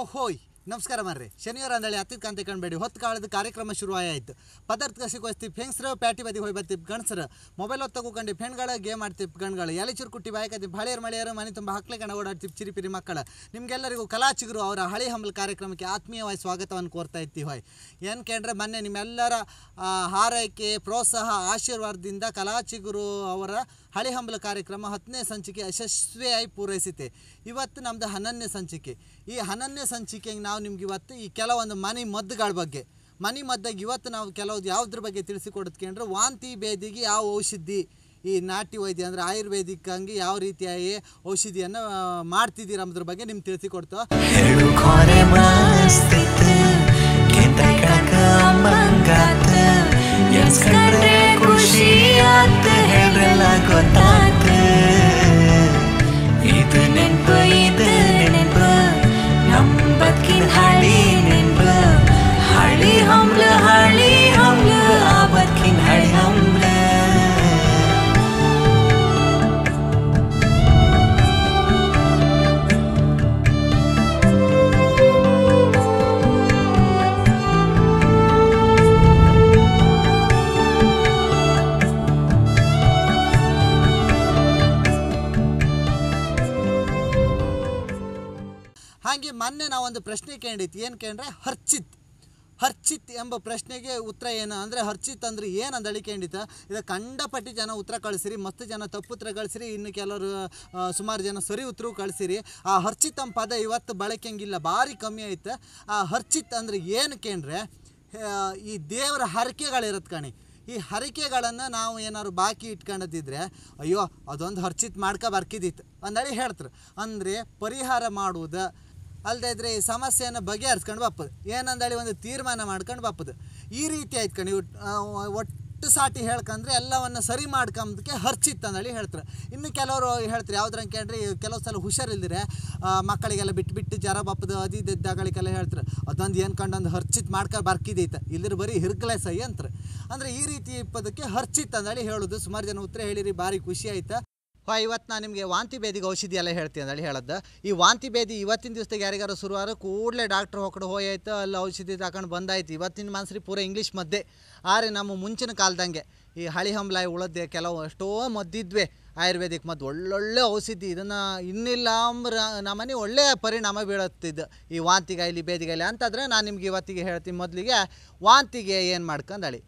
ho hoi! ನಮಸ್ಕಾರ ಮರ್ರಿ ಶನಿವಾರ ಅಂದಳಿ ಹತ್ತಿದ ಕಾಂತಿ ಕಾಣಬೇಡಿ ಹೊತ್ತು ಕಾಳದ ಕಾರ್ಯಕ್ರಮ ಶುರುವಾಯಿತು ಆಯಿತು ಪದಾರ್ಥ ಕಸಿಗೋಸ್ತಿಪ್ ಹೆಂಗ್ಸ್ರ ಪ್ಯಾಟಿ ಬದಿ ಹೋಗಿ ಬರ್ತೀವಿ ಗಣಸರ ಮೊಬೈಲ್ ಹೊತ್ತು ತಗೊಂಡು ಫೆಣ್ಗಳ ಗೇಮ್ ಮಾಡ್ತೀವಿ ಗಣಗಳು ಎಲೆಚೂರು ಕುಟ್ಟಿ ಬಾಯ್ಕತಿ ಬಾಳಿಯರ್ ಮಳೆಯರು ಮನೆ ತುಂಬ ಹಕ್ಕಲೆ ಕಣ ಓಡಾಡ್ತೀವಿ ಚಿರಿಪಿರಿ ಮಕ್ಕಳ ನಿಮಗೆಲ್ಲರಿಗೂ ಕಲಾಚಿಗರು ಅವರ ಹಳಿ ಹಂಬಲ ಕಾರ್ಯಕ್ರಮಕ್ಕೆ ಆತ್ಮೀಯವಾಗಿ ಸ್ವಾಗತವನ್ನು ಕೋರ್ತಾ ಇತ್ತಿ ಹೋಯ್ ಏನು ಕೇಳ್ರೆ ಮೊನ್ನೆ ನಿಮ್ಮೆಲ್ಲರ ಹಾರೈಕೆ ಪ್ರೋತ್ಸಾಹ ಆಶೀರ್ವಾದದಿಂದ ಕಲಾಚಿಗುರು ಅವರ ಹಳಿ ಹಂಬಲ ಕಾರ್ಯಕ್ರಮ ಹತ್ತನೇ ಸಂಚಿಕೆ ಯಶಸ್ವಿಯಾಗಿ ಪೂರೈಸಿತೆ ಇವತ್ತು ನಮ್ಮದು ಹನ್ನೊಂದನೇ ಸಂಚಿಕೆ ಈ ಹನ್ನೊಂದನೇ ಸಂಚಿಕೆಗೆ ನಾವು ನಾವು ನಿಮ್ಗೆ ಇವತ್ತು ಈ ಕೆಲವೊಂದು ಮನೆ ಮದ್ದುಗಳ ಬಗ್ಗೆ ಮನೆ ಮದ್ದಾಗಿ ಇವತ್ತು ನಾವು ಕೆಲವೊಂದು ಯಾವುದ್ರ ಬಗ್ಗೆ ತಿಳಿಸಿಕೊಡೋದಕ್ಕೆ ಅಂದರೆ ವಾಂತಿ ಭೇದಿಗೆ ಯಾವ ಔಷಧಿ ಈ ನಾಟಿ ವೈದ್ಯ ಅಂದರೆ ಹಂಗೆ ಯಾವ ರೀತಿಯ ಔಷಧಿಯನ್ನು ಮಾಡ್ತಿದ್ದೀರ ಅನ್ನೋದ್ರ ಬಗ್ಗೆ ನಿಮ್ಗೆ ತಿಳಿಸಿಕೊಡ್ತೇವೆ ಕೇಳಿತ್ತು ಏನು ಕೇಳಿದ್ರೆ ಹರ್ಚಿತ್ ಹರ್ಚಿತ್ ಎಂಬ ಪ್ರಶ್ನೆಗೆ ಉತ್ತರ ಏನು ಅಂದರೆ ಹರ್ಚಿತ್ ಅಂದ್ರೆ ಏನು ಅಂತ ಅಳಿಕೊಂಡಿತ ಇದು ಕಂಡಪಟ್ಟಿ ಜನ ಉತ್ತರ ಕಳಿಸಿರಿ ಮತ್ತು ಜನ ತಪ್ಪು ಉತ್ತರ ಕಳಿಸಿರಿ ಇನ್ನು ಕೆಲವರು ಸುಮಾರು ಜನ ಸರಿ ಉತ್ತರ ಕಳಿಸಿರಿ ಆ ಹರ್ಚಿತ್ ಎಂಬ ಪದ ಇವತ್ತು ಬಳಕೆಂಗಿಲ್ಲ ಭಾರಿ ಕಮ್ಮಿ ಆಯ್ತು ಆ ಹರ್ಚಿತ್ ಅಂದರೆ ಏನು ಕೇಳ್ರೆ ಈ ದೇವರ ಹರಕೆಗಳಿರತ್ತೆ ಕಣಿ ಈ ಹರಕೆಗಳನ್ನು ನಾವು ಏನಾದ್ರು ಬಾಕಿ ಇಟ್ಕೊಂಡದಿದ್ರೆ ಅಯ್ಯೋ ಅದೊಂದು ಹರ್ಚಿತ್ ಮಾಡ್ಕೊ ಬರ್ಕಿದ್ದಿತ್ತು ಅಂದೇಳಿ ಹೇಳ್ತಾರೆ ಅಂದರೆ ಪರಿಹಾರ ಮಾಡುವುದು ಅಲ್ಲದೆ ಇದ್ರೆ ಈ ಸಮಸ್ಯೆಯನ್ನು ಬಗೆಹರಿಸ್ಕೊಂಡು ಬಪ್ಪದು ಏನಂದೇಳಿ ಒಂದು ತೀರ್ಮಾನ ಮಾಡ್ಕೊಂಡು ಬಪ್ಪದು ಈ ರೀತಿ ಆಯ್ತು ಒಟ್ಟು ಒಟ್ಟು ಸಾಟಿ ಹೇಳ್ಕಂದ್ರೆ ಎಲ್ಲವನ್ನು ಸರಿ ಮಾಡ್ಕೊಂಬದಕ್ಕೆ ಹರ್ಚಿತ್ತು ಅಂದೇಳಿ ಹೇಳ್ತಾರೆ ಇನ್ನು ಕೆಲವರು ಹೇಳ್ತಾರೆ ಯಾವ್ದ್ರ ಕೇಳ್ರಿ ಕೆಲವು ಸಲ ಹುಷಾರಿಲ್ದಿರೆ ಮಕ್ಕಳಿಗೆಲ್ಲ ಬಿಟ್ಟು ಬಿಟ್ಟು ಜರ ಬಪ್ಪದು ಅದು ಹೇಳ್ತಾರೆ ಅದೊಂದು ಏನು ಕಂಡೊಂದು ಹರ್ಚಿತ್ ಮಾಡ್ಕೊ ಬರ್ಕಿದೈತೆ ಇಲ್ಲರ ಬರೀ ಹಿರ್ಗಲೆ ಸೈ ಅಂತಾರೆ ಅಂದರೆ ಈ ರೀತಿ ಇಪ್ಪದಕ್ಕೆ ಹರ್ಚಿತ್ ಅಂದೇಳಿ ಹೇಳೋದು ಸುಮಾರು ಜನ ಉತ್ತರ ಹೇಳಿರಿ ಭಾರಿ ಖುಷಿ ಆಯ್ತಾ ಪ ಇವತ್ತು ನಾನು ನಿಮಗೆ ವಾಂತಿ ಬೇದಿಗೆ ಔಷಧಿ ಎಲ್ಲ ಹೇಳ್ತೀನಿ ಅಂತೇಳಿ ಹೇಳದ್ದು ಈ ವಾಂತಿ ಬೇದಿ ಇವತ್ತಿನ ದಿವಸದಾಗ ಯಾರಿಗಾರು ಶುರುವಾರ ಕೂಡಲೇ ಡಾಕ್ಟ್ರ್ ಹೊಕ್ಕಡೆ ಹೋಯಾಯ್ತು ಅಲ್ಲಿ ಔಷಧಿ ತಗೊಂಡು ಬಂದಾಯ್ತು ಇವತ್ತಿನ ಮನಸ್ರಿ ಪೂರಾ ಇಂಗ್ಲೀಷ್ ಮದ್ದೆ ಆದರೆ ನಮ್ಮ ಮುಂಚಿನ ಕಾಲದಂಗೆ ಈ ಹಳಿ ಹಂಬಲಾಯಿ ಉಳದ್ದೆ ಕೆಲವು ಎಷ್ಟೋ ಮದ್ದಿದ್ವೆ ಆಯುರ್ವೇದಿಕ್ ಮದ್ದು ಒಳ್ಳೊಳ್ಳೆ ಔಷಧಿ ಇದನ್ನು ಇನ್ನಿಲ್ಲ ಅಂದ್ರೆ ನಮ್ಮನೆ ಒಳ್ಳೆಯ ಪರಿಣಾಮ ಬೀಳುತ್ತಿದ್ದು ಈ ವಾಂತಿಗಾಯಿಲಿ ಬೇದಿಗಾಯಿಲಿ ಅಂತಂದರೆ ನಾನು ನಿಮ್ಗೆ ಇವತ್ತಿಗೆ ಹೇಳ್ತೀನಿ ಮೊದಲಿಗೆ ವಾಂತಿಗೆ ಏನು ಮಾಡ್ಕೊಂಡಳಿ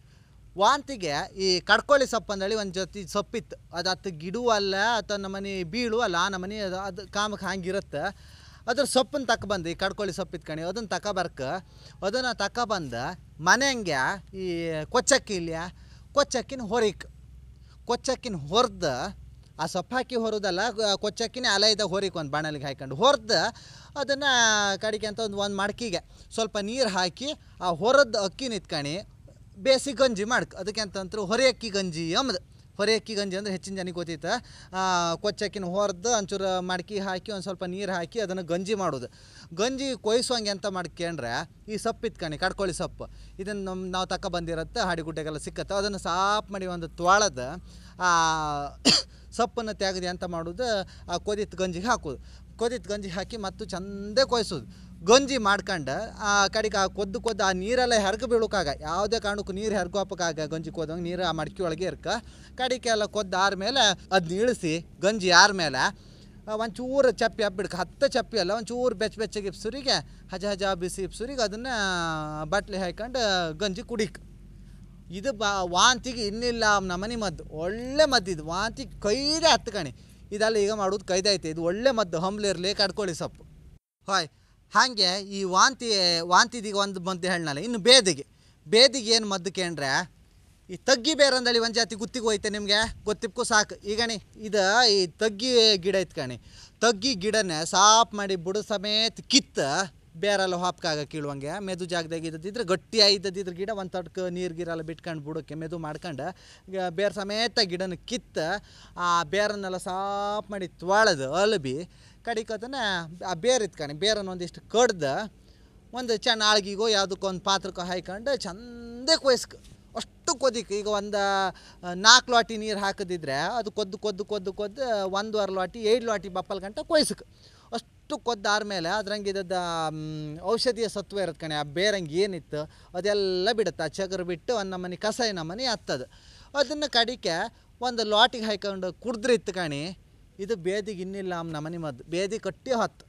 ವಾಂತಿಗೆ ಈ ಕಡ್ಕೊಳ್ಳಿ ಸೊಪ್ಪು ಅಂದೇಳಿ ಒಂದು ಜೊತೆ ಸೊಪ್ಪಿತ್ತು ಅದು ಅತ್ತ ಗಿಡುವಲ್ಲ ಅಲ್ಲ ಅಥವಾ ಮನೆ ಬೀಳು ಅಲ್ಲ ಆ ಮನೆ ಅದು ಅದು ಕಾಮಕ್ಕೆ ಹಂಗಿರುತ್ತೆ ಅದ್ರ ಸೊಪ್ಪನ್ನು ತಕೊಬಂದು ಈ ಕಡ್ಕೊಳ್ಳಿ ಸೊಪ್ಪು ಇತ್ಕಣಿ ಅದನ್ನು ತಕೊಬರ್ಕ ಅದನ್ನು ತಕೊಬಂದು ಮನೆಗೆ ಈ ಕೊಚ್ಚಕ್ಕಿ ಇಲ್ಲ ಕೊಚ್ಚಕ್ಕಿನ ಹೊರಿಕ್ ಕೊಚ್ಚಕ್ಕಿನ ಹೊರ್ದು ಆ ಸೊಪ್ಪು ಹಾಕಿ ಹೊರೋದಲ್ಲ ಕೊಚ್ಚಕ್ಕಿನೇ ಅಲೈದಾಗ ಹೊರಿಕ್ ಒಂದು ಬಾಣಲಿಗೆ ಹಾಕ್ಕೊಂಡು ಹೊರ್ದು ಅದನ್ನು ಕಡಿಕೆ ಅಂತ ಒಂದು ಒಂದು ಮಡ್ಕಿಗೆ ಸ್ವಲ್ಪ ನೀರು ಹಾಕಿ ಆ ಹೊರದ ಅಕ್ಕಿ ಬೇಸಿ ಗಂಜಿ ಮಾಡ್ಕ ಅದಕ್ಕೆ ಅಂತಂದ್ರೆ ಹೊರೆ ಅಕ್ಕಿ ಗಂಜಿ ಅಂಬದು ಹೊರೆ ಅಕ್ಕಿ ಗಂಜಿ ಅಂದ್ರೆ ಹೆಚ್ಚಿನ ಜನಕ್ಕೆ ಗೊತ್ತೈತೆ ಕೊಚ್ಚಕ್ಕಿನ ಹೊರ್ದು ಒಂಚೂರು ಮಡ್ಕೆ ಹಾಕಿ ಒಂದು ಸ್ವಲ್ಪ ನೀರು ಹಾಕಿ ಅದನ್ನು ಗಂಜಿ ಮಾಡೋದು ಗಂಜಿ ಕೊಯ್ಸುವಂಗೆ ಅಂತ ಮಾಡ್ಕೊಂಡ್ರೆ ಈ ಸೊಪ್ಪು ಇತ್ಕಣಿ ಕಡ್ಕೊಳ್ಳಿ ಸೊಪ್ಪು ಇದನ್ನು ನಮ್ಮ ನಾವು ತಕ್ಕ ಬಂದಿರತ್ತೆ ಹಾಡಿಗುಡ್ಡೆಗೆಲ್ಲ ಸಿಕ್ಕತ್ತೆ ಅದನ್ನು ಸಾಫ್ ಮಾಡಿ ಒಂದು ಆ ಸೊಪ್ಪನ್ನು ತೆಗೆದು ಎಂತ ಮಾಡೋದು ಆ ಕೊದಿತ್ ಗಂಜಿಗೆ ಹಾಕೋದು ಕೊದಿತ್ ಗಂಜಿ ಹಾಕಿ ಮತ್ತು ಚಂದೇ ಕೊಯ್ಸೋದು ಗೊಂಜಿ ಮಾಡ್ಕಂಡು ಆ ಕಡೆಗೆ ಆ ಕೊದ್ದು ಕೊದ್ದು ಆ ನೀರೆಲ್ಲ ಹೆರ್ಗ ಬೀಳುಕಾಗ ಯಾವುದೇ ಕಾರಣಕ್ಕೂ ನೀರು ಹಾಪಕ್ಕಾಗ ಗೊಂಜಿ ಕೋದಂಗೆ ನೀರು ಆ ಮಡಿಕೆ ಒಳಗೆ ಇರ್ಕ ಕಡಿಕೆ ಎಲ್ಲ ಕೊದ್ದು ಆದ್ಮೇಲೆ ಅದನ್ನ ಇಳಿಸಿ ಗಂಜಿ ಆರ ಮೇಲೆ ಒಂಚೂರು ಚಪ್ಪಿ ಹಬ್ಬಿಡ್ಕ ಹತ್ತು ಚಪ್ಪಿ ಅಲ್ಲ ಒಂಚೂರು ಬೆಚ್ಚ ಬೆಚ್ಚಗೆ ಇಪ್ಸುರಿಗೆ ಹಜ ಹಜ ಬಿಸಿ ಇಪ್ಸುರಿಗೆ ಅದನ್ನು ಬಟ್ಲಿ ಹಾಕೊಂಡು ಗಂಜಿ ಕುಡಿಕ್ ಇದು ಬಾ ವಾಂತಿಗೆ ಇನ್ನಿಲ್ಲ ನಮ್ಮನೆ ಮದ್ದು ಒಳ್ಳೆ ಇದು ವಾಂತಿ ಕೈದೇ ಹತ್ತು ಕಣಿ ಇದೆಲ್ಲ ಈಗ ಮಾಡೋದು ಕೈದೈತೆ ಇದು ಒಳ್ಳೆ ಮದ್ದು ಹಂಬ್ಲಿರ್ಲಿ ಕಡ್ಕೊಳ್ಳಿ ಸೊಪ್ಪು ಹಾಯ್ ಹಾಗೆ ಈ ವಾಂತಿ ವಾಂತಿದಿಗೆ ಒಂದು ಮದ್ದು ಹೇಳಲ್ಲ ಇನ್ನು ಬೇದಿಗೆ ಬೇದಿಗೆ ಏನು ಮದ್ದು ಕೇಂದ್ರೆ ಈ ತಗ್ಗಿ ಬೇರಂದಳಿ ಒಂದು ಜಾತಿ ಗುತ್ತಿಗೆ ಹೋಯ್ತೆ ನಿಮಗೆ ಗೊತ್ತಿಪ್ಕು ಸಾಕು ಈಗಣಿ ಇದು ಈ ತಗ್ಗಿ ಗಿಡ ಕಣಿ ತಗ್ಗಿ ಗಿಡನೇ ಸಾಫ್ ಮಾಡಿ ಬುಡ ಸಮೇತ ಕಿತ್ತು ಬೇರೆಲ್ಲ ಹಾಪ್ಕಾಗ ಕೀಳುವಂಗೆ ಮೆದು ಜಾಗದಾಗ ಇದ್ದದಿದ್ರೆ ಗಟ್ಟಿಯಾಗಿ ಇದ್ದದಿದ್ರೆ ಗಿಡ ಒಂದು ತಡ್ಕ ನೀರು ಗಿರೆಲ್ಲ ಬಿಟ್ಕೊಂಡು ಬಿಡೋಕ್ಕೆ ಮೆದು ಮಾಡ್ಕೊಂಡು ಬೇರೆ ಸಮೇತ ಗಿಡನ ಕಿತ್ತ ಆ ಬೇರನ್ನೆಲ್ಲ ಸಾಫ್ ಮಾಡಿ ತೊಳೆದು ಅಲಬಿ ಕಡಿಕೋತನ ಆ ಬೇರೆ ಇತ್ಕೊಂಡು ಬೇರನ್ನ ಒಂದಿಷ್ಟು ಕಡ್ದು ಒಂದು ಚೆನ್ನ ಆಳ್ಗಿಗೋ ಯಾವುದಕ್ಕೋ ಒಂದು ಪಾತ್ರಕ್ಕೋ ಹಾಯ್ಕೊಂಡು ಚಂದೇ ಕೊಯ್ಸ್ಕ ಅಷ್ಟು ಕೊದಿಕ್ಕೆ ಈಗ ಒಂದು ನಾಲ್ಕು ಲಾಟಿ ನೀರು ಹಾಕದಿದ್ರೆ ಅದು ಕೊದ್ದು ಕೊದ್ದು ಕೊದ್ದು ಕೊದ್ದು ಒಂದುವರೆ ಲೋಟಿ ಏಳು ಲಾಟಿ ಬಪ್ಪಲ್ ಗಂಟೆ ಕೊಯ್ಸಕ್ಕೆ ಅಷ್ಟು ಅದ್ರಂಗೆ ಅದ್ರಂಗಿದ್ದದ್ದು ಔಷಧಿಯ ಸತ್ವ ಇರುತ್ತೆ ಕಣೆ ಆ ಬೇರಂಗೆ ಏನಿತ್ತು ಅದೆಲ್ಲ ಬಿಡುತ್ತೆ ಆ ಚಗರು ಬಿಟ್ಟು ಒಂದು ನಮ್ಮನೆ ಕಸ ನಮ್ಮನೆ ಹತ್ತದು ಅದನ್ನು ಕಡಿಕೆ ಒಂದು ಲಾಟಿಗೆ ಹಾಕೊಂಡು ಕುಡಿದ್ರೆ ಇತ್ತು ಕಣಿ ಇದು ಬೇದಿಗೆ ಇನ್ನಿಲ್ಲ ನಮ್ಮ ನಮ್ಮನೆ ಮದ್ದು ಬೇದಿ ಕಟ್ಟಿ ಹತ್ತು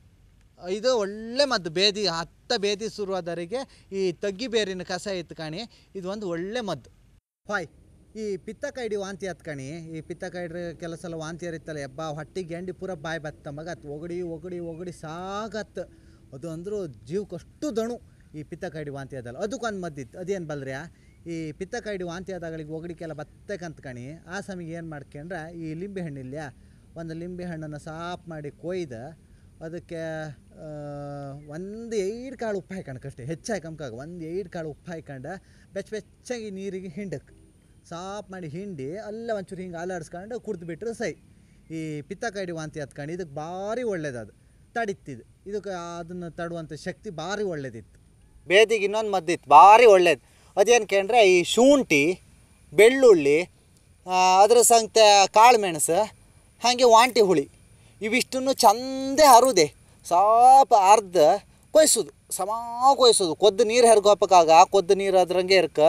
ಇದು ಒಳ್ಳೆ ಮದ್ದು ಬೇದಿ ಹತ್ತ ಬೇದಿ ಶುರುವಾದವರಿಗೆ ಈ ತಗ್ಗಿ ಬೇರಿನ ಕಸ ಇತ್ತು ಕಾಣಿ ಇದು ಒಂದು ಒಳ್ಳೆ ಮದ್ದು ಹಾಯ್ ಈ ಪಿತ್ತಕಾಯಿಡಿ ವಾಂತಿ ಹತ್ಕಣಿ ಈ ಪಿತ್ತಕಾಯಿಡ್ರಿ ಕೆಲವು ಸಲ ವಾಂತಿ ಅರಿತಲ್ಲ ಎಬ್ಬ ಹೊಟ್ಟಿ ಎಂಡಿ ಪೂರ ಬಾಯಿ ಬತ್ತ ಮಗ ಒಗಡಿ ಒಗಡಿ ಒಗಡಿ ಸಾಗತ್ ಅದು ಅಂದರೂ ಜೀವಕ್ಕಷ್ಟು ದಣು ಈ ಕೈಡಿ ವಾಂತಿ ಅದಲ್ಲ ಒಂದು ಮದ್ದಿತ್ತು ಅದೇನು ಬಲ್ರಿಯ ಈ ಪಿತ್ತಕಾಯಿಡಿ ವಾಂತಿ ಆದಾಗಳಿಗೆ ಒಗಡಿಕೆಲ್ಲ ಕಣಿ ಆ ಸಮಯ ಏನು ಮಾಡ್ಕೊಂಡ್ರೆ ಈ ಲಿಂಬೆ ಹಣ್ಣಿಲ್ಲ ಒಂದು ಲಿಂಬೆ ಹಣ್ಣನ್ನು ಸಾಫ್ ಮಾಡಿ ಕೊಯ್ದು ಅದಕ್ಕೆ ಒಂದು ಏಡು ಕಾಳು ಉಪ್ಪು ಹಾಯ್ಕಂಡು ಕಷ್ಟೇ ಹೆಚ್ಚಾಗಿ ಕಮ್ಕಾಗ ಒಂದು ಏಡು ಕಾಳು ಉಪ್ಪು ಹಾಯ್ಕಂಡು ಬೆಚ್ಚ ಬೆಚ್ಚಾಗಿ ನೀರಿಗೆ ಹಿಂಡಕ್ಕೆ ಸಾಪ್ ಮಾಡಿ ಹಿಂಡಿ ಅಲ್ಲ ಒಂಚೂರು ಹಿಂಗೆ ಅಲಾಡಿಸ್ಕೊಂಡು ಕುಡ್ದು ಬಿಟ್ಟರೆ ಸೈ ಈ ಪಿತ್ತಕಾಯಿ ವಾಂತಿ ಹತ್ಕೊಂಡು ಇದಕ್ಕೆ ಭಾರಿ ಒಳ್ಳೇದದು ತಡಿತಿದ್ದು ಇದಕ್ಕೆ ಅದನ್ನು ತಡುವಂಥ ಶಕ್ತಿ ಭಾರಿ ಒಳ್ಳೇದಿತ್ತು ಬೇದಿಗೆ ಇನ್ನೊಂದು ಮದ್ದಿತ್ತು ಭಾರಿ ಒಳ್ಳೇದು ಅದೇನು ಕೇಂದ್ರೆ ಈ ಶುಂಠಿ ಬೆಳ್ಳುಳ್ಳಿ ಅದ್ರ ಸಂತೆ ಕಾಳು ಮೆಣಸು ಹಾಗೆ ವಾಂಟಿ ಹುಳಿ ಇವಿಷ್ಟನ್ನು ಚಂದೇ ಹರುದೆ ಸಾಪ್ ಅರ್ಧ ಕೊಯ್ಸೋದು ಸಮ ಕೊಯ್ಸೋದು ಕೊದ್ದು ನೀರು ಹೆರ್ಗೋಪಕ್ಕಾಗ ಕೊದ್ದು ನೀರು ಅದ್ರಂಗೆ ಇರ್ಕ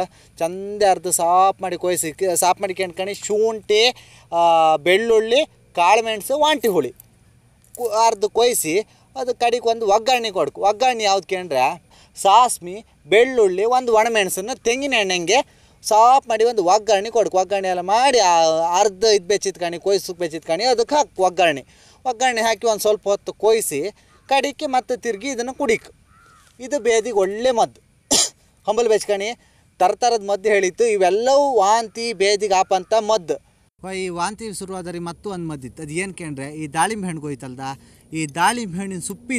ಚಂದ ಅರ್ಧ ಸಾಫ್ ಮಾಡಿ ಕೊಯ್ಸಿ ಸಾಫ್ ಕಣಿ ಶುಂಠಿ ಬೆಳ್ಳುಳ್ಳಿ ಕಾಳುಮೆಣಸು ವಾಂಟಿ ಹುಳಿ ಅರ್ಧ ಕೊಯ್ಸಿ ಅದು ಕಡಿಗೆ ಒಂದು ಒಗ್ಗರಣೆ ಕೊಡ್ಕು ಒಗ್ಗರಣೆ ಯಾವ್ದು ಕೇಂದ್ರೆ ಸಾಸ್ಮಿ ಬೆಳ್ಳುಳ್ಳಿ ಒಂದು ಒಣಮೆಣಸನ್ನು ತೆಂಗಿನ ಎಣ್ಣೆಗೆ ಸಾಫ್ ಮಾಡಿ ಒಂದು ಒಗ್ಗರಣೆ ಕೊಡ್ಕು ಒಗ್ಗರಣೆ ಎಲ್ಲ ಮಾಡಿ ಅರ್ಧ ಇದು ಬೆಚ್ಚಿತ್ಕಣಿ ಕೊಯ್ಸಕ್ಕೆ ಬೆಚ್ಚಿತ್ಕಣಿ ಅದಕ್ಕೆ ಹಾಕು ಒಗ್ಗರಣೆ ಒಗ್ಗರಣೆ ಹಾಕಿ ಒಂದು ಸ್ವಲ್ಪ ಹೊತ್ತು ಕೊಯ್ಸಿ ಕಡಿಕೆ ಮತ್ತೆ ತಿರುಗಿ ಇದನ್ನು ಕುಡಿಕು ಇದು ಬೇದಿಗೆ ಒಳ್ಳೆ ಮದ್ದು ಹಂಬಲ್ ಬೆಚ್ಕಣಿ ಥರ ಥರದ ಮದ್ದು ಹೇಳಿತ್ತು ಇವೆಲ್ಲವೂ ವಾಂತಿ ಬೇದಿಗೆ ಆಪಂತ ಮದ್ದು ಈ ವಾಂತಿ ಶುರುವಾದರೆ ಮತ್ತು ಒಂದು ಇತ್ತು ಅದು ಏನು ಕೇಳ್ರೆ ಈ ದಾಳಿಂಬೆ ಹಣ್ಣು ಹೋಯ್ತಲ್ದ ಈ ದಾಳಿಂಬೆ ಹಣ್ಣಿನ ಸುಪ್ಪಿ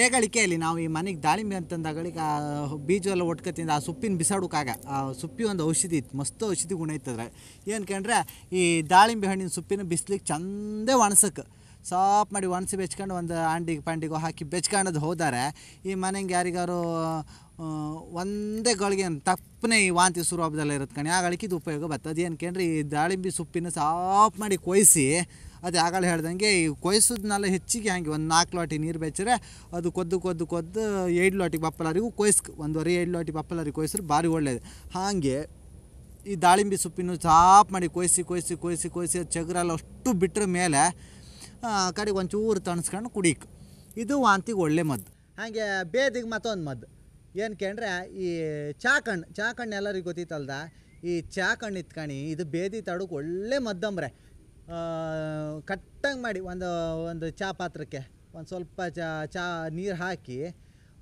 ಏಗಳಿಕೆ ಅಲ್ಲಿ ನಾವು ಈ ಮನೆಗೆ ದಾಳಿಂಬೆ ಅಂತಂದಾಗಳಿಗೆ ಆ ಬೀಜವೆಲ್ಲ ಎಲ್ಲ ಒಟ್ಕೊತಿಂದ ಆ ಸುಪ್ಪಿನ ಬಿಸಾಡೋಕಾಗ ಆ ಸುಪ್ಪಿ ಒಂದು ಔಷಧಿ ಇತ್ತು ಮಸ್ತ್ ಔಷಧಿ ಗುಣ ಇತ್ತದ್ರೆ ಏನು ಕೇಳ್ರೆ ಈ ದಾಳಿಂಬೆ ಹಣ್ಣಿನ ಸುಪ್ಪಿನ ಬಿಸ್ಲಿಗೆ ಚಂದೇ ಒಣಸಕ್ಕೆ ಸಾಪ್ ಮಾಡಿ ಒಣಸಿ ಬೆಚ್ಕೊಂಡು ಒಂದು ಆಂಡಿಗೆ ಪಾಂಡಿಗೋ ಹಾಕಿ ಬೆಚ್ಕೊಂಡದು ಹೋದರೆ ಈ ಮನೆಗೆ ಯಾರಿಗಾರು ಒಂದೇ ಗಳಿಗೆ ತಪ್ಪನೆ ಈ ವಾಂತಿ ಹಬ್ಬದಲ್ಲಿ ಇರುತ್ತೆ ಕಣಿ ಆಗಳಿಗೆ ಇದು ಉಪಯೋಗ ಬರ್ತದೆ ಅದು ಏನಕ್ಕೆ ಈ ದಾಳಿಂಬೆ ಸೊಪ್ಪಿನ ಸಾಫ್ ಮಾಡಿ ಕೊಯ್ಸಿ ಅದು ಆಗಳ ಹೇಳ್ದಂಗೆ ಈ ಕೊಯ್ಸೋದ್ನೆಲ್ಲ ಹೆಚ್ಚಿಗೆ ಹಾಗೆ ಒಂದು ನಾಲ್ಕು ಲೋಟಿ ನೀರು ಬೆಚ್ಚರೆ ಅದು ಕೊದ್ದು ಕೊದ್ದು ಕೊದ್ದು ಏಳು ಲೋಟಿ ಬಪ್ಪಲರಿಗೂ ಕೊಯ್ಸ್ಕು ಒಂದುವರೆ ಏಳು ಲೋಟಿ ಬಪ್ಪಲರಿ ಕೊಯ್ಸ್ರೆ ಭಾರಿ ಒಳ್ಳೆಯದು ಹಾಗೆ ಈ ದಾಳಿಂಬೆ ಸೊಪ್ಪಿನ ಸಾಫ್ ಮಾಡಿ ಕೊಯ್ಸಿ ಕೊಯ್ಸಿ ಕೊಯ್ಸಿ ಕೊಯ್ಸಿ ಅದು ಅಷ್ಟು ಬಿಟ್ಟರೆ ಮೇಲೆ ಆ ಕಡೆಗೆ ಒಂಚೂರು ತಣಿಸ್ಕೊಂಡು ಕುಡಿಯಕ್ಕೆ ಇದು ವಾಂತಿಗೆ ಒಳ್ಳೆ ಮದ್ದು ಹಾಗೆ ಬೇದಿಗೆ ಮತ್ತೊಂದು ಮದ್ದು ಏನು ಕೇಳ್ರೆ ಈ ಚಾಕಣ್ಣು ಚಾಕಣ್ಣು ಎಲ್ಲರಿಗೂ ಗೊತ್ತಿತ್ತಲ್ದ ಈ ಚಾಕಣ್ಣು ಇತ್ಕಣಿ ಇದು ಬೇದಿ ತಡಕ್ಕೆ ಒಳ್ಳೆ ಮದ್ದಂಬ್ರೆ ಕಟ್ಟಂಗೆ ಮಾಡಿ ಒಂದು ಒಂದು ಚಾ ಪಾತ್ರಕ್ಕೆ ಒಂದು ಸ್ವಲ್ಪ ಚಾ ಚಾ ನೀರು ಹಾಕಿ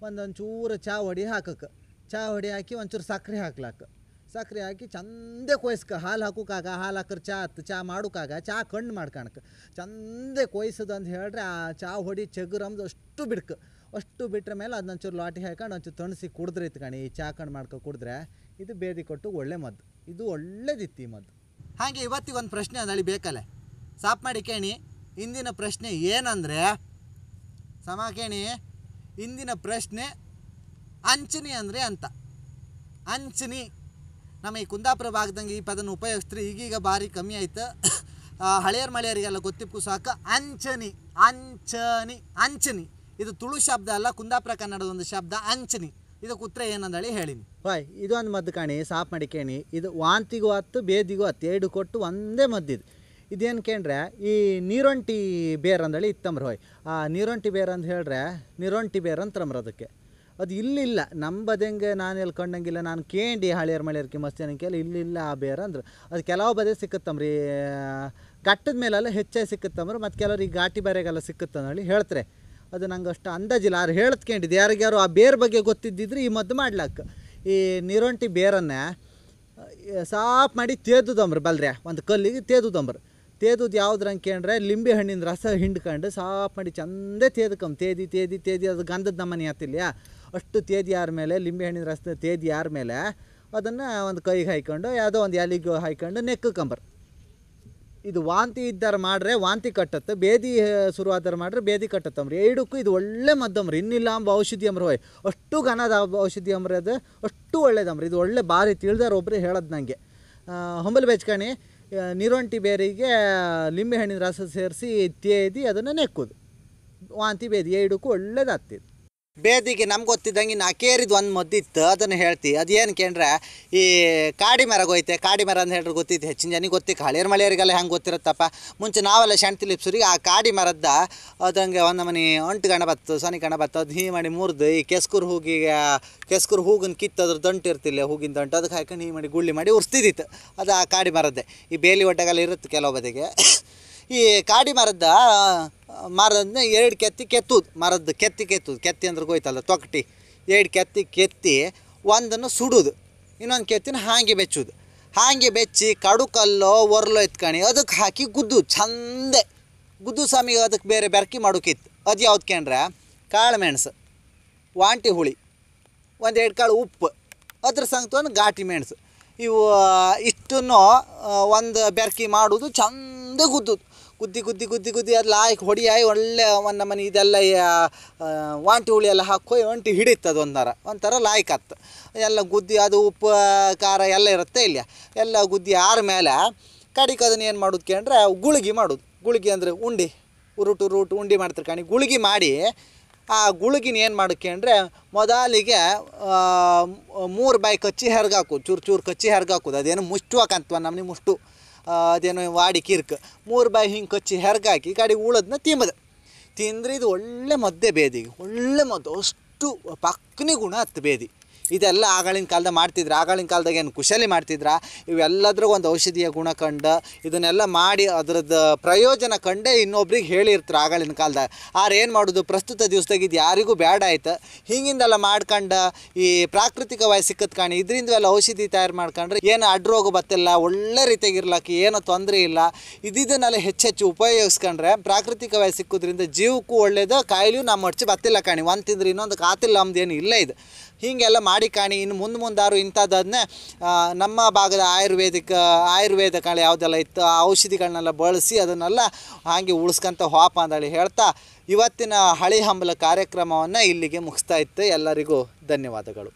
ಒಂದೊಂದು ಚೂರು ಚಾ ಹೊಡಿ ಹಾಕಕ್ಕೆ ಚಾ ಹೊಡಿ ಹಾಕಿ ಒಂಚೂರು ಸಕ್ಕರೆ ಹಾಕ್ಲಾಕ ಸಕ್ಕರೆ ಹಾಕಿ ಚಂದೆ ಕೊಯ್ಸ್ಕ ಹಾಲು ಹಾಕೋಕಾಗ ಹಾಲು ಹಾಕ್ರೆ ಚಾ ಹತ್ತು ಚಾ ಮಾಡೋಕಾಗ ಚಾ ಕಣ್ಣು ಮಾಡ್ಕಣಕ್ಕೆ ಚಂದೆ ಅಂತ ಹೇಳ್ರೆ ಆ ಚಾ ಹೊಡಿ ಚಗುರಮ್ದು ಅಷ್ಟು ಬಿಡ್ಕ ಅಷ್ಟು ಬಿಟ್ರ ಮೇಲೆ ಅದನ್ನ ಲಾಟಿ ಹಾಕೊಂಡು ಒಂಚೂರು ತಣಿಸಿ ಕುಡಿದ್ರೆ ಈ ಚಾ ಕಣ್ಣು ಮಾಡ್ಕೊ ಕುಡಿದ್ರೆ ಇದು ಬೇದಿ ಕೊಟ್ಟು ಒಳ್ಳೆ ಮದ್ದು ಇದು ಒಳ್ಳೇದಿತ್ತು ಈ ಮದ್ದು ಹಾಗೆ ಇವತ್ತಿಗೊಂದು ಪ್ರಶ್ನೆ ಅದಳಿ ಬೇಕಲ್ಲ ಸಾಪ್ ಮಾಡಿ ಕೇಣಿ ಇಂದಿನ ಪ್ರಶ್ನೆ ಏನಂದರೆ ಸಮ ಕೇಣಿ ಇಂದಿನ ಪ್ರಶ್ನೆ ಅಂಚನಿ ಅಂದರೆ ಅಂತ ಅಂಚನಿ ನಮ್ಮ ಈ ಕುಂದಾಪುರ ಭಾಗದಂಗೆ ಈ ಪದನ ಉಪಯೋಗಿಸ್ತೀರಿ ಈಗೀಗ ಭಾರಿ ಕಮ್ಮಿ ಆಯ್ತು ಹಳೆಯರ ಮಳೆಯರಿಗೆಲ್ಲ ಗೊತ್ತಿಪ್ಪು ಸಾಕು ಅಂಚನಿ ಅಂಚನಿ ಅಂಚನಿ ಇದು ತುಳು ಶಬ್ದ ಅಲ್ಲ ಕುಂದಾಪುರ ಕನ್ನಡದ ಒಂದು ಶಬ್ದ ಅಂಚನಿ ಇದಕ್ಕೆ ಉತ್ತರ ಏನಂದೇಳಿ ಹೇಳಿನಿ ಬಾಯ್ ಇದೊಂದು ಮದ್ದು ಕಾಣಿ ಸಾಫ್ ಮಾಡಿ ಕೇಣಿ ಇದು ವಾಂತಿಗೂ ಹತ್ತು ಬೇದಿಗೂ ಹತ್ತು ಎರಡು ಕೊಟ್ಟು ಒಂದೇ ಮದ್ದಿದೆ ಇದೇನು ಕೇಳ್ರೆ ಈ ನೀರೊಂಟಿ ಬೇರ್ ಅಂದೇಳಿ ಇತ್ತಂಬ್ರ ಹೋಯ್ ಆ ನೀರೊಂಟಿ ಬೇರ್ ಅಂತ ಹೇಳ್ರೆ ನೀರೊಂಟಿ ಬೇರ್ ಅಂತಂಬ್ರ ಅದಕ್ಕೆ ಅದು ಇಲ್ಲಿಲ್ಲ ನಂಬದಂಗೆ ನಾನು ಎಲ್ಲಿ ಕಂಡಂಗಿಲ್ಲ ನಾನು ಕೇಂಡಿ ಹಳೆಯರ್ ಮಳಿಯರ್ ಕಿಮಸ್ತೇನೆ ಕೇಳಿ ಇಲ್ಲಿಲ್ಲ ಆ ಬೇರ ಅಂದ್ರೆ ಅದು ಕೆಲವು ಬದೇ ಸಿಕ್ಕತ್ತಂಬ್ರಿ ಕಟ್ಟದ ಮೇಲೆಲ್ಲ ಹೆಚ್ಚಾಗಿ ಸಿಕ್ಕತ್ತಂಬ್ರೆ ಮತ್ತು ಕೆಲವ್ರು ಈ ಘಾಟಿ ಬೇರೆಗೆಲ್ಲ ಹೇಳಿ ಹೇಳ್ತಾರೆ ಅದು ನಂಗೆ ಅಷ್ಟು ಅಂದಾಜಿಲ್ಲ ಅವ್ರು ಹೇಳತ್ಕೊಂಡಿದ್ದು ಯಾರಿಗ್ಯಾರು ಆ ಬೇರ್ ಬಗ್ಗೆ ಗೊತ್ತಿದ್ದಿದ್ರೆ ಈ ಮದ್ದು ಮಾಡ್ಲಾಕ ಈ ನೀರೊಂಟಿ ಬೇರನ್ನು ಸಾಫ್ ಮಾಡಿ ತೇದುದಂಬ್ರಿ ಬಲ್ರೆ ಒಂದು ಕಲ್ಲಿಗೆ ತೇದುದಂಬ್ರಿ ತೇದುದು ಯಾವ್ದು ಅಂಕೇಂಡ್ರೆ ಲಿಂಬೆ ಹಣ್ಣಿನ ರಸ ಹಿಂಡ್ಕೊಂಡು ಸಾಫ್ ಮಾಡಿ ಚಂದೇ ತೇದಕಮ್ ತೇದಿ ತೇದಿ ತೇದಿ ಅದು ಗಂಧದ ನಮ್ಮನೆ ಆತಿಲ್ಲ ಅಷ್ಟು ತೇದಿ ಆರ ಮೇಲೆ ಲಿಂಬೆ ಹಣ್ಣಿನ ರಸ ತೇದಿ ಆರ ಮೇಲೆ ಅದನ್ನು ಒಂದು ಕೈಗೆ ಹಾಯ್ಕೊಂಡು ಯಾವುದೋ ಒಂದು ಎಲೆಗೆ ಹಾಯ್ಕೊಂಡು ನೆಕ್ಕು ಕಂಬರ್ ಇದು ವಾಂತಿ ಇದ್ದಾರೆ ಮಾಡ್ರೆ ವಾಂತಿ ಕಟ್ಟತ್ತೆ ಬೇದಿ ಶುರುವಾದ್ರೆ ಮಾಡ್ರೆ ಬೇದಿ ಕಟ್ಟತ್ತಂಬ್ರಿ ಎರಡಕ್ಕೂ ಇದು ಒಳ್ಳೆ ಮದ್ದಂಬ್ರಿ ಇನ್ನಿಲ್ಲ ಅಂಬ ಔಷಧಿ ಅಂಬ್ರಿ ಹೋಯ್ ಅಷ್ಟು ಘನದ ಔಷಧಿ ಅಂಬ್ರಿ ಅದು ಅಷ್ಟು ಒಳ್ಳೇದಂಬ್ರಿ ಇದು ಒಳ್ಳೆ ಭಾರಿ ತಿಳಿದಾರ ಒಬ್ಬರು ಹೇಳೋದು ನನಗೆ ಹೊಂಬಲ್ ಬೆಚ್ಕಣಿ ನಿರೊಂಟಿ ಬೇರಿಗೆ ಲಿಂಬೆ ಹಣ್ಣಿನ ರಸ ಸೇರಿಸಿ ತೇದಿ ಅದನ್ನು ನೆಕ್ಕೋದು ವಾಂತಿ ಬೇದಿ ಎರಡಕ್ಕೂ ಒಳ್ಳೇದಾಗ್ತಿದೆ ಬೇದಿಗೆ ನಮ್ಗೆ ಗೊತ್ತಿದ್ದಂಗೆ ನಾ ಕೇರಿದ್ದು ಒಂದು ಮದ್ದಿತ್ತು ಅದನ್ನು ಹೇಳ್ತಿ ಅದು ಏನು ಅಂದರೆ ಈ ಕಾಡಿ ಮರಗೋಯ್ತೆ ಕಾಡಿ ಮರ ಅಂತ ಹೇಳಿದ್ರೆ ಗೊತ್ತಿತ್ತು ಹೆಚ್ಚಿನ ಜನಿಗೆ ಗೊತ್ತಿತ್ತು ಹಳೆಯರ ಮಳೆಯರಿಗೆಲ್ಲ ಹೆಂಗೆ ಗೊತ್ತಿರುತ್ತಪ್ಪ ಮುಂಚೆ ನಾವೆಲ್ಲ ಶಂಟಿ ಲಿಪ್ಸುರಿಗೆ ಆ ಕಾಡಿ ಮರದ್ದ ಅದಂಗೆ ಒಂದು ಮನೆ ಒಂಟು ಗಣ ಬತ್ತು ಸನಿ ಗಣ ಬತ್ತು ಅದು ಹೀ ಮಾಡಿ ಮುರಿದು ಈ ಕೆಸ್ಕುರು ಹೂಗಿಗೆ ಕೆಸ್ಕುರು ಹೂಗಿನ ಕಿತ್ತು ಅದ್ರ ದಂಟು ಇರ್ತಿಲ್ಲ ಹೂಗಿನ ದಂಟು ಅದಕ್ಕೆ ಹಾಕೊಂಡು ಹೀ ಮಾಡಿ ಗುಳ್ಳಿ ಮಾಡಿ ಉರ್ಸ್ತಿದ್ದಿತ್ತು ಅದು ಆ ಕಾಡಿ ಮರದ್ದೇ ಈ ಬೇಲಿ ಒಡ್ಡಗಲ್ಲ ಇರುತ್ತೆ ಕೆಲವು ಬದಿಗೆ ಈ ಕಾಡಿ ಮರದ ಮರದನ್ನ ಎರಡು ಕೆತ್ತಿ ಕೆತ್ತುದು ಮರದ್ದು ಕೆತ್ತಿ ಕೆತ್ತುದು ಕೆತ್ತಿ ಅಂದ್ರೆ ಗೊಯ್ತಲ್ಲ ತೊಗಟಿ ಎರಡು ಕೆತ್ತಿ ಕೆತ್ತಿ ಒಂದನ್ನು ಸುಡುದು ಇನ್ನೊಂದು ಕೆತ್ತಿನ ಹಾಗೆ ಬೆಚ್ಚುದು ಹಾಗೆ ಬೆಚ್ಚಿ ಕಡುಕಲ್ಲೋ ಒರ್ಲೋ ಎತ್ಕಣಿ ಅದಕ್ಕೆ ಹಾಕಿ ಗುದ್ದು ಚಂದೆ ಗುದ್ದು ಸ್ವಾಮಿ ಅದಕ್ಕೆ ಬೇರೆ ಬೆರಕಿ ಮಾಡೋಕಿತ್ತು ಅದು ಯಾವ್ದು ಕಂಡ್ರೆ ಕಾಳು ಮೆಣಸು ವಾಂಟಿ ಹುಳಿ ಒಂದು ಎರಡು ಕಾಳು ಉಪ್ಪು ಅದ್ರ ಒಂದು ಘಾಟಿ ಮೆಣಸು ಇವು ಇಷ್ಟನ್ನು ಒಂದು ಬೆರಕಿ ಮಾಡೋದು ಚಂದ ಗುದ್ದುದು ಗುದ್ದಿ ಗುದ್ದಿ ಗುದ್ದಿ ಗುದ್ದಿ ಅದು ಹೊಡಿ ಹೊಡಿಯಾಯಿ ಒಳ್ಳೆ ಒಂದು ನಮ್ಮನೆ ಇದೆಲ್ಲ ವಾಂಟಿ ಹುಳಿ ಎಲ್ಲ ಹಾಕೋಯ್ ಒಂಟಿ ಹಿಡಿತು ಒಂಥರ ಒಂಥರ ಲಾಯ್ಕ್ ಎಲ್ಲ ಗುದ್ದಿ ಅದು ಉಪ್ಪು ಖಾರ ಎಲ್ಲ ಇರುತ್ತೆ ಇಲ್ಲ ಎಲ್ಲ ಗುದ್ದಿ ಮೇಲೆ ಕಡಿಗೆ ಅದನ್ನ ಏನು ಮಾಡೋದು ಕೇಳಿದ್ರೆ ಗುಳಿಗೆ ಮಾಡೋದು ಗುಳಿಗೆ ಅಂದರೆ ಉಂಡೆ ಉರುಟು ಉರುಟು ಉಂಡಿ ಮಾಡ್ತಾರೆ ಕಣಿ ಗುಳಿಗೆ ಮಾಡಿ ಆ ಗುಳಿಗಿನ ಏನು ಮಾಡೋಕ್ಕೆ ಮೊದಲಿಗೆ ಮೂರು ಬಾಯಿ ಕಚ್ಚಿ ಹೆರ್ಗಾಕು ಚೂರು ಚೂರು ಕಚ್ಚಿ ಹೆರ್ಗಾಕೋದು ಅದೇನು ಮುಷ್ಟು ಹಾಕಂತವ ನಮ್ಮ ಮುಷ್ಟು ಅದೇನೋ ವಾಡಿ ಕಿರ್ಕ್ ಮೂರು ಬಾಯಿ ಹಿಂಗೆ ಕಚ್ಚಿ ಹೆರ್ಗಾಕಿ ಗಾಡಿಗೆ ಉಳದನ್ನ ತಿಂಬದ ತಿಂದರೆ ಇದು ಒಳ್ಳೆ ಮದ್ದೆ ಬೇದಿಗೆ ಒಳ್ಳೆ ಮದ್ದು ಅಷ್ಟು ಪಕ್ನಿ ಗುಣ ಹತ್ತು ಬೇದಿ ಇದೆಲ್ಲ ಆಗಳಿನ ಕಾಲದ ಮಾಡ್ತಿದ್ರು ಆಗಳಿನ ಕಾಲದಾಗ ಏನು ಕುಶಲಿ ಮಾಡ್ತಿದ್ರ ಇವೆಲ್ಲದ್ರಾಗ ಒಂದು ಔಷಧಿಯ ಗುಣ ಕಂಡು ಇದನ್ನೆಲ್ಲ ಮಾಡಿ ಅದರದ್ದು ಪ್ರಯೋಜನ ಕಂಡೇ ಇನ್ನೊಬ್ರಿಗೆ ಹೇಳಿರ್ತಾರೆ ಆಗಳಿನ ಕಾಲದಾಗ ಆರು ಏನು ಮಾಡೋದು ಪ್ರಸ್ತುತ ದಿವಸದಾಗ ಇದು ಯಾರಿಗೂ ಬೇಡ ಆಯ್ತು ಹಿಂಗಿಂದೆಲ್ಲ ಮಾಡ್ಕೊಂಡು ಈ ಪ್ರಾಕೃತಿಕ ಸಿಕ್ಕದ್ ಕಾಣಿ ಇದರಿಂದ ಎಲ್ಲ ಔಷಧಿ ತಯಾರು ಮಾಡ್ಕೊಂಡ್ರೆ ಏನು ಅಡ್ರೋಗ ಬತ್ತಿಲ್ಲ ಒಳ್ಳೆ ರೀತಿಯಾಗಿರ್ಲಕ್ಕೆ ಏನೋ ತೊಂದರೆ ಇಲ್ಲ ಇದನ್ನೆಲ್ಲ ಹೆಚ್ಚೆಚ್ಚು ಉಪಯೋಗಿಸ್ಕೊಂಡ್ರೆ ಪ್ರಾಕೃತಿಕ ವಾಯು ಸಿಕ್ಕೋದ್ರಿಂದ ಜೀವಕ್ಕೂ ಒಳ್ಳೇದು ಕಾಯಿಲೆಯೂ ನಮ್ಮ ಮಡ್ಚಿ ಬತ್ತಿಲ್ಲ ಕಾಣಿ ಒಂದು ತಿಂದ್ರೆ ಇನ್ನೊಂದು ಕಾತಿಲ್ಲ ನಮ್ದು ಏನು ಇಲ್ಲ ಇದು ಹೀಗೆಲ್ಲ ಮಾಡಿ ಮಾಡಿ ಕಾಣಿ ಇನ್ನು ಮುಂದೆ ಮುಂದಾರು ಇಂಥದ್ದನ್ನ ನಮ್ಮ ಭಾಗದ ಆಯುರ್ವೇದಿಕ್ ಆಯುರ್ವೇದ ಯಾವುದೆಲ್ಲ ಇತ್ತು ಆ ಔಷಧಿಗಳನ್ನೆಲ್ಲ ಬಳಸಿ ಅದನ್ನೆಲ್ಲ ಹಾಗೆ ಉಳಿಸ್ಕೊಂತ ಹೋಪ ಅಂದೇಳಿ ಹೇಳ್ತಾ ಇವತ್ತಿನ ಹಳಿ ಹಂಬಲ ಕಾರ್ಯಕ್ರಮವನ್ನು ಇಲ್ಲಿಗೆ ಮುಗಿಸ್ತಾ ಇತ್ತು ಎಲ್ಲರಿಗೂ ಧನ್ಯವಾದಗಳು